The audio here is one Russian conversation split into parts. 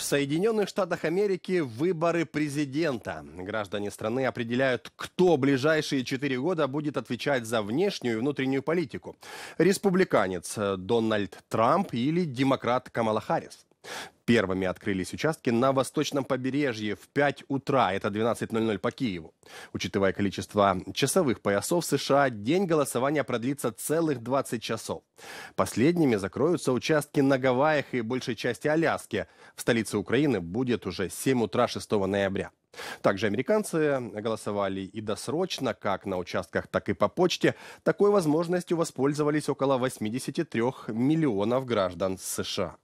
В Соединенных Штатах Америки выборы президента. Граждане страны определяют, кто ближайшие четыре года будет отвечать за внешнюю и внутреннюю политику. Республиканец Дональд Трамп или демократ Камала Харрис. Первыми открылись участки на восточном побережье в 5 утра, это 12.00 по Киеву. Учитывая количество часовых поясов США, день голосования продлится целых 20 часов. Последними закроются участки на Гавайях и большей части Аляски. В столице Украины будет уже 7 утра 6 ноября. Также американцы голосовали и досрочно, как на участках, так и по почте. Такой возможностью воспользовались около 83 миллионов граждан США.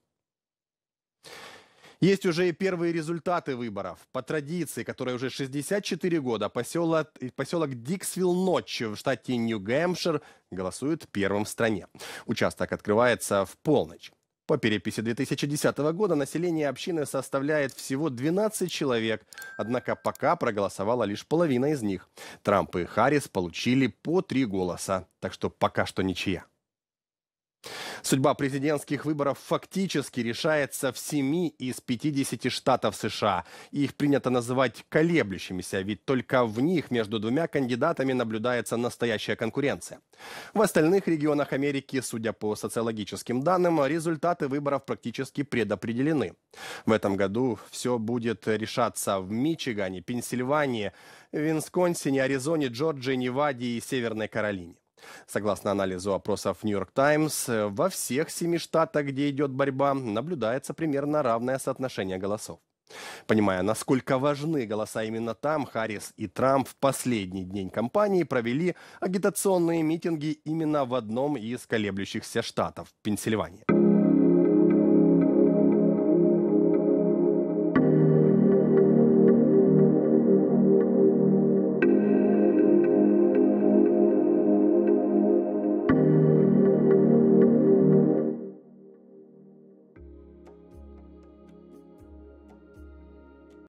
Есть уже и первые результаты выборов. По традиции, которая уже 64 года, поселок, поселок Диксвилл-Нотч в штате Нью-Гэмпшир голосует первым в стране. Участок открывается в полночь. По переписи 2010 года население общины составляет всего 12 человек, однако пока проголосовала лишь половина из них. Трамп и Харрис получили по три голоса, так что пока что ничья. Судьба президентских выборов фактически решается в 7 из 50 штатов США. Их принято называть колеблющимися, ведь только в них между двумя кандидатами наблюдается настоящая конкуренция. В остальных регионах Америки, судя по социологическим данным, результаты выборов практически предопределены. В этом году все будет решаться в Мичигане, Пенсильвании, Винсконсине, Аризоне, Джорджии, Неваде и Северной Каролине. Согласно анализу опросов New York Times, э, во всех семи штатах, где идет борьба, наблюдается примерно равное соотношение голосов. Понимая, насколько важны голоса именно там, Харрис и Трамп в последний день кампании провели агитационные митинги именно в одном из колеблющихся штатов – Пенсильвании.